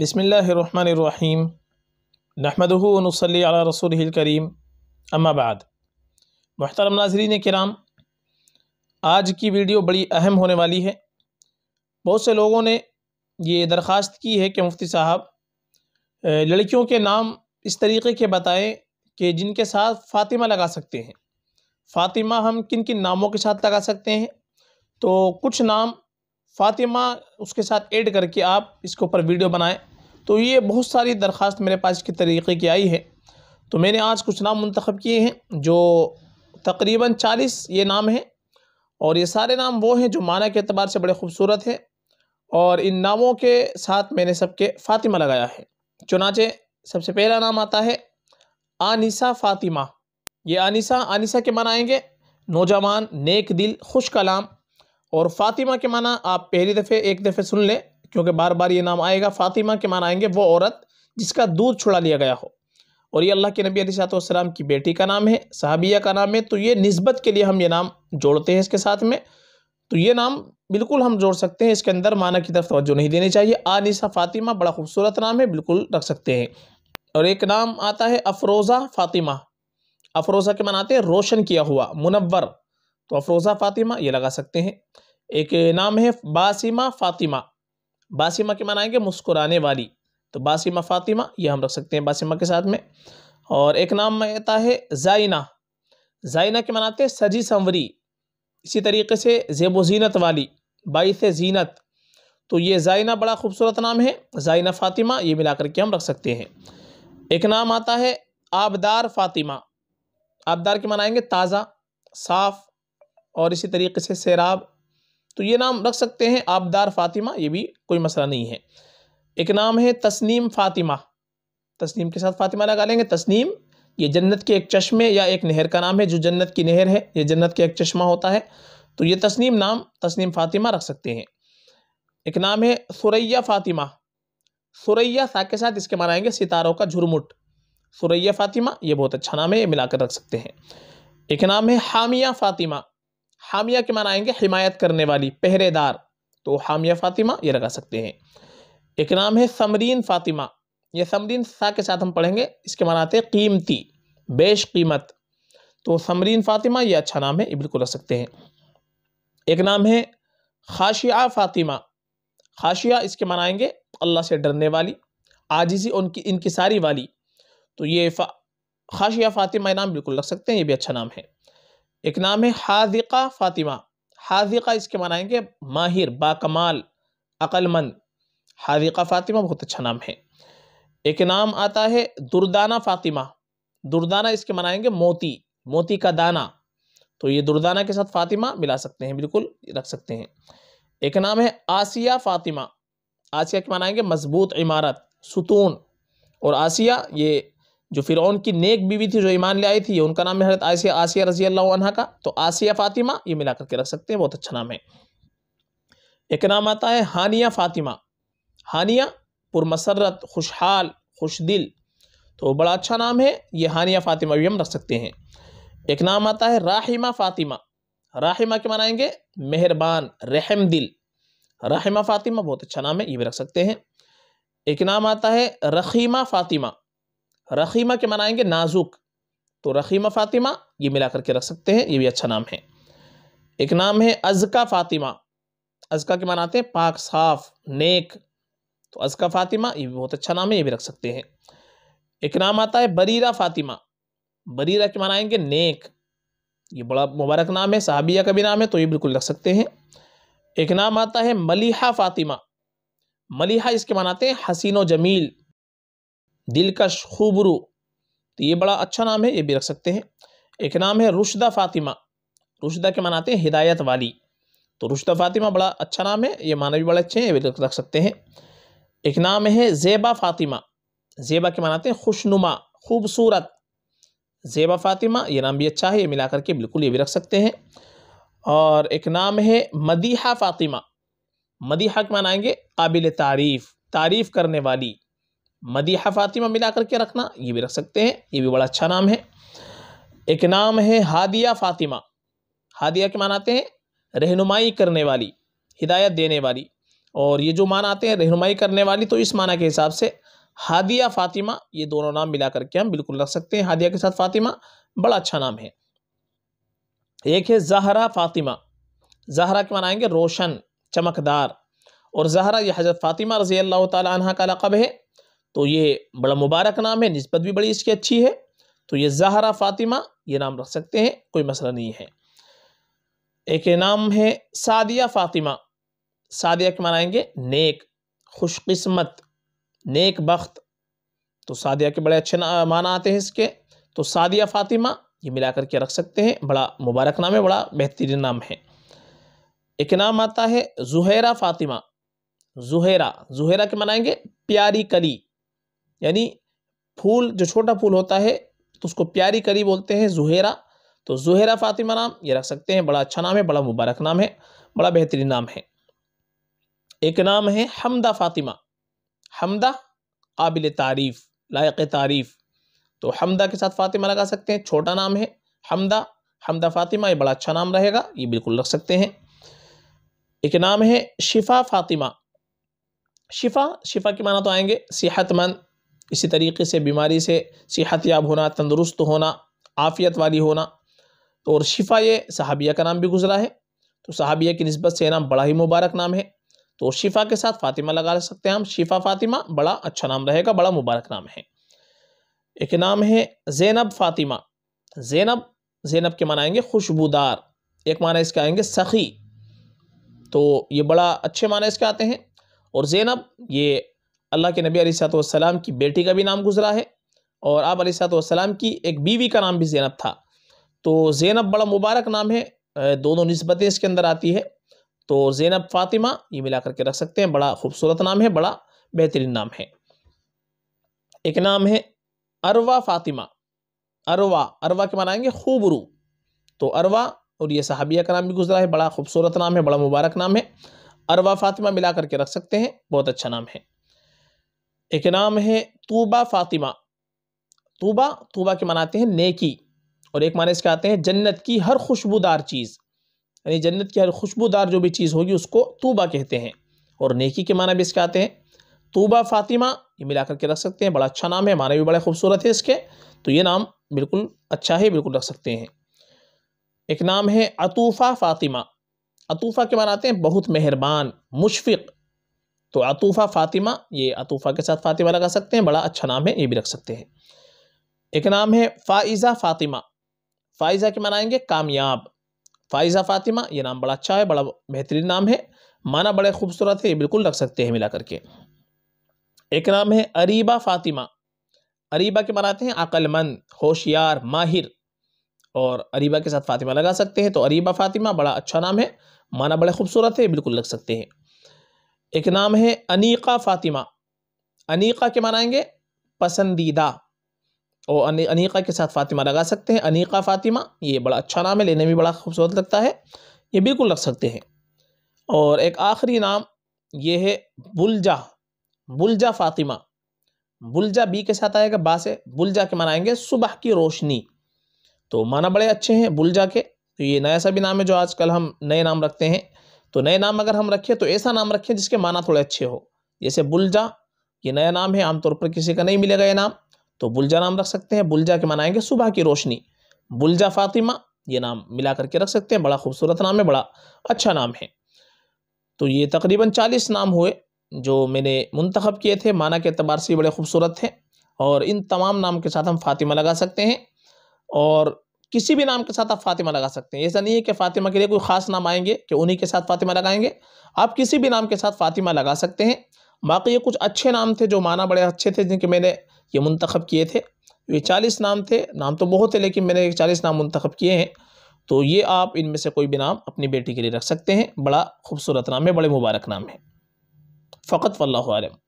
बसमीम नहमदनसली रसूल करीम अम्माबाद महतरम नाजरीन कराम आज की वीडियो बड़ी अहम होने वाली है बहुत से लोगों ने ये दरख्वास्त की है कि मुफ्ती साहब लड़कियों के नाम इस तरीके के बताएं कि जिनके साथ फ़ातिमा लगा सकते हैं फ़ातिमा हम किन किन नामों के साथ लगा सकते हैं तो कुछ नाम फ़ातिमा उसके साथ ऐड करके आप इसके ऊपर वीडियो बनाएं तो ये बहुत सारी दरख्वास्त मेरे पास के तरीक़े की आई है तो मैंने आज कुछ नाम मंतखब किए हैं जो तकरीबन चालीस ये नाम हैं और ये सारे नाम वो हैं जो माना के अतबार से बड़े खूबसूरत हैं और इन नामों के साथ मैंने सबके फ़ातिमा लगाया है चुनाचे सबसे पहला नाम आता है आनिसा फ़ातिमा ये आनिसा आनिसा के माना आएंगे नौजवान नेक दिल खुश कलाम और फ़ातिमा के माना आप पहली दफ़े एक दफ़े सुन लें क्योंकि बार बार ये नाम आएगा फ़ातिमा के मान आएंगे वो औरत जिसका दूध छुड़ा लिया गया हो और ये अल्लाह के नबी अलीसलाम की बेटी का नाम है साहबिया का नाम है तो ये नस्बत के लिए हम ये नाम जोड़ते हैं इसके साथ में तो ये नाम बिल्कुल हम जोड़ सकते हैं इसके अंदर माना की तरफ तोज्जो नहीं देनी चाहिए आनिसा फ़ातिमा बड़ा खूबसूरत नाम है बिल्कुल रख सकते हैं और एक नाम आता है अफरोज़ा फ़ातिमा अफरोज़ा के मनाते हैं रोशन किया हुआ मुनवर तो अफरोज़ा फ़ातिमा ये लगा सकते हैं एक नाम है बासिमा फ़ातिमा बासीमा के माना आएंगे मुस्कुराने वाली तो बासीमा फ़ातिमा ये हम रख सकते हैं बासीमा के साथ में और एक नाम में आता है जाइना जाइना के मनाते हैं सजी संवरी इसी तरीके से जेब जीनत वाली बाईस जीनत तो ये जाइना बड़ा खूबसूरत नाम है जाइना फ़ातिमा ये मिला करके हम रख सकते हैं एक नाम आता है आबदार फ़ातिमा आबदार के मनाएंगे ताज़ा साफ़ और इसी तरीके से सैराब तो ये नाम रख सकते हैं आबदार फ़ातिमा ये भी कोई मसला नहीं है एक नाम है तस्नीम फ़ातिमा तस्नीम के साथ फ़ातिमा लगा लेंगे तस्नीम ये जन्नत के एक चश्मे या एक नहर का नाम है जो जन्नत की नहर है ये जन्नत का एक चश्मा होता है तो ये तस्नीम नाम तस्नीम फ़ातिमा रख सकते हैं एक नाम है सुरैया फ़ातिमा सुरैया सा के साथ इसके मनाएंगे सितारों का झुरमुट सुरैया फ़ातिमा ये बहुत अच्छा नाम है ये मिलाकर रख सकते हैं एक नाम है हामिया फ़ातिमा हामिया के माना आएंगे हिमायत करने वाली पहरेदार तो हामिया फ़ातिमा ये लगा सकते हैं एक नाम है समरीन फ़ातिमा ये समरीन सा के साथ हम पढ़ेंगे इसके माना आते हैं कीमती बेश कीमत तो समरीन फ़ातिमा ये अच्छा नाम है ये बिल्कुल रख सकते हैं एक नाम है खाशिया फ़ातिमा खाशिया इसके मनाएंगे अल्लाह से डरने वाली आजिज़ी उनकी इनकी सारी वाली तो ये फा, खाशिया फ़ातिमा नाम बिल्कुल रख सकते हैं ये भी अच्छा नाम है एक नाम है हाजिका फ़ातिमा हाजिका इसके मनाएंगे माहिर बाकमाल अक्लमंद हाजिका फ़ातिमा बहुत अच्छा नाम है एक नाम आता है दुर्दाना फ़ातिमा दुर्दाना इसके मनाएंगे मोती मोती का दाना तो ये दुर्दाना के साथ फ़ातिमा मिला सकते हैं बिल्कुल रख सकते हैं एक नाम है आसिया फ़ातिमा आसिया के मनाएंगे मजबूत इमारत सुतून और आसिया ये जो फिर की नेक बीवी थी जो ईमान ले आई थी उनका नाम है हजरत आसिया आसिया रजी अल्लाह का तो आसिया फ़ातिमा ये मिला करके रख सकते हैं बहुत अच्छा नाम है एक नाम आता है हानिया फ़ातिमा हानिया पुरमसरत खुशहाल खुश दिल तो बड़ा अच्छा नाम है ये हानिया फ़ातिमा भी हम रख सकते हैं एक नाम आता है राहिमा फ़ातिमा राहिमा के मनाएंगे मेहरबान रहम दिल राहिमा फ़ातिमा बहुत अच्छा नाम है ये भी रख सकते हैं एक नाम आता है रखीमा फ़ातिमा रखीमा के मनाएंगे नाजुक तो रखीमा फ़ातिमा ये मिला करके रख सकते हैं ये भी अच्छा नाम है एक नाम है अजका फ़ातिमा अजका के मनाते हैं पाक साफ नेक तो अजका फ़ातिमा ये बहुत अच्छा नाम है ये भी रख सकते हैं एक नाम आता है बरीरा फ़ातिमा बरीरा के मनाएंगे नेक ये बड़ा मुबारक नाम है साहबिया का भी नाम है तो ये बिल्कुल रख सकते हैं एक नाम आता है मलिहा फ़ातिमा मलिहा इसके मनाते हैं हसीन व जमील दिलकश खूबरू तो ये बड़ा अच्छा नाम है ये भी रख सकते हैं एक नाम है रुशदा फ़ातिमा रुशदा के मनाते हैं हिदायत वाली तो रुशदा फ़ातिमा बड़ा अच्छा नाम है ये माना भी बड़े अच्छे हैं ये भी रख सकते हैं एक नाम है ज़ेबा फ़ातिमा ज़ेबा के मनाते हैं खुशनुमा खूबसूरत ज़ेबा फ़ातिमा ये नाम भी अच्छा है ये मिला करके बिल्कुल ये भी रख सकते हैं और एक नाम है मदीहा फ़ातिमा मदीहा के मनाएंगे काबिल तारीफ़ तारीफ़ करने वाली मदीहा फ़ातिमा मिला करके रखना ये भी रख सकते हैं ये भी बड़ा अच्छा नाम है एक नाम है हादिया फ़ातिमा हादिया के मान आते हैं रहनुमाई करने वाली हिदायत देने वाली और ये जो मान आते हैं रहनुमाई करने वाली तो इस माना के हिसाब से हादिया फ़ातिमा ये दोनों नाम मिला करके हम बिल्कुल रख सकते हैं हादिया के साथ फ़ातिमा बड़ा अच्छा नाम है एक है जहरा फ़ातिमा जहरा के मनाएंगे रोशन चमकदार और जहरा यह हज़रत फ़ातिमा रज़ी अल्लाह तह का लक़ब है तो ये बड़ा मुबारक नाम है नस्बत भी बड़ी इसकी अच्छी है तो ये जहरा फ़ातिमा ये नाम रख सकते हैं कोई मसला नहीं है एक नाम है सादिया फ़ातिमा सादिया के मनाएँगे नेक खुशकस्मत नेक बख्त तो सादिया के बड़े अच्छे माना आते हैं इसके तो सादिया फ़ातिमा ये मिला करके रख सकते हैं बड़ा मुबारक नाम है बड़ा बेहतरीन नाम है एक नाम आता है जुहैरा फ़ातिमा जुहैरा जुहैरा के मनाएंगे प्यारी कली यानी फूल जो छोटा फूल होता है तो उसको प्यारी करी बोलते हैं जुहेरा तो जुहेरा फातिमा नाम ये रख सकते हैं बड़ा अच्छा नाम है बड़ा मुबारक नाम है बड़ा बेहतरीन नाम है एक नाम है हमदा फातिमा हमदा काबिल तारीफ़ लायक तारीफ़ तो हमदा के साथ फ़ातिमा लगा सकते हैं छोटा नाम है हमदा हमदा फ़ातिमा ये बड़ा अच्छा नाम रहेगा ये बिल्कुल रख सकते हैं एक नाम है शिफ़ा फ़ातिमा शिफ़ा शिफ़ा के माना तो आएंगे सेहतमंद इसी तरीके से बीमारी से सेहत याब होना तंदुरुस्त होना आफ़ियत वाली होना तो और शिफा ये सहाबिया का नाम भी गुजरा है तो सहाबिया की नस्बत से नाम बड़ा ही मुबारक नाम है तो शिफा के साथ फ़ातिमा लगा सकते हैं हम शिफा फ़ातिमा बड़ा अच्छा नाम रहेगा बड़ा मुबारक नाम है एक नाम है जैनब फ़ातिमा जैनब जैनब के माना आएंगे खुशबूदार एक माना इसके आएंगे सखी तो ये बड़ा अच्छे माना इसके आते हैं और जैनब ये अल्लाह के नबी सातम की बेटी का भी नाम गुजरा है और आप अलैहिस्सलाम की एक बीवी का नाम भी ज़ैनब था तो ज़ैनब बड़ा मुबारक नाम है दोनों नस्बतें इसके अंदर आती है तो ज़ैनब फ़ातिमा ये मिला करके रख सकते हैं बड़ा खूबसूरत नाम है बड़ा बेहतरीन नाम है एक नाम है अरवा फ़ातिमा अरवा अरवा के मनाएंगे खूबरू तो अरवा और ये सहाबिया का नाम भी गुजरा है बड़ा खूबसूरत नाम है बड़ा मुबारक नाम है अरवा फ़ातिमा मिला करके रख सकते हैं बहुत अच्छा नाम है एक नाम है तूबा फातिमा तूबा तूबा के मनाते हैं नेकी और एक माने इसके आते हैं जन्नत की हर खुशबूदार चीज़ यानी जन्नत की हर खुशबूदार जो भी चीज़ होगी उसको तूबा कहते हैं और नेकी के माना भी इसके आते हैं तूबा फातिमा ये मिला करके रख सकते हैं बड़ा अच्छा नाम है माना भी बड़ा खूबसूरत है इसके तो ये नाम बिल्कुल अच्छा है बिल्कुल रख सकते हैं एक नाम है अतूफ़ा फ़ातिमा अतूफ़ा के मनाते हैं बहुत मेहरबान मुशफ़ तो अतूफ़ा फ़ातिमा ये अतूफ़ा के साथ फ़ातिमा लगा सकते हैं बड़ा अच्छा नाम है ये भी रख सकते हैं एक नाम है फ़ाइज़ा फ़ातिमा फ़ाइज़ा के मनाएंगे कामयाब फ़ाइज़ा फ़ातिमा ये नाम बड़ा अच्छा है बड़ा बेहतरीन नाम है माना बड़े खूबसूरत है ये बिल्कुल रख सकते हैं मिला करके एक नाम है अरीबा फ़ातिमा अरीबा के मनाते हैं अक्लमंद होशियार माहिर और अरीबा के साथ फ़ातिमा लगा सकते हैं तो अरीबा फ़ातिमा बड़ा अच्छा नाम है माना बड़े खूबसूरत है बिल्कुल लग सकते हैं एक नाम है अनीका फ़ातिमा अनीका के मनाएंगे पसंदीदा और अनीका के साथ फ़ातिमा लगा सकते हैं अनीका फ़ातिमा ये बड़ा अच्छा नाम है लेने में बड़ा खूबसूरत लगता है ये बिल्कुल रख सकते हैं और एक आखिरी नाम ये है बुलजा बुलजा फ़ातिमा बुलजा बी के साथ आएगा बा से बुलजा के मनाएंगे सुबह की रोशनी तो माना बड़े अच्छे हैं बुलजा के तो ये नया सा भी नाम है जो आजकल हम नए नाम रखते हैं तो नए नाम अगर हम रखें तो ऐसा नाम रखें जिसके माना थोड़े अच्छे हो जैसे बुलजा ये नया नाम है आमतौर पर किसी का नहीं मिलेगा ये नाम तो बुलजा नाम रख सकते हैं बुलजा के मनाएंगे सुबह की रोशनी बुलजा फातिमा ये नाम मिला करके रख सकते हैं बड़ा खूबसूरत नाम है बड़ा अच्छा नाम है तो ये तकरीबन चालीस नाम हुए जो मैंने मंतखब किए थे माना के अतबार से बड़े खूबसूरत थे और इन तमाम नाम के साथ हम फातिमा लगा सकते हैं और किसी भी नाम के साथ आप फातिमा लगा सकते हैं ऐसा नहीं है कि फातिमा के लिए कोई ख़ास नाम आएंगे कि उन्हीं के साथ फातिमा लगाएंगे आप किसी भी नाम के साथ फातिमा लगा सकते हैं बाकी ये कुछ अच्छे नाम थे जो माना बड़े अच्छे थे जिनके मैंने ये मंतखब किए थे ये चालीस नाम थे नाम तो बहुत थे लेकिन मैंने ये चालीस नाम मंतखब किए हैं तो ये आप इनमें से कोई भी नाम अपनी बेटी के लिए रख सकते हैं बड़ा खूबसूरत नाम है बड़े मुबारक नाम है फ़कत वल्लम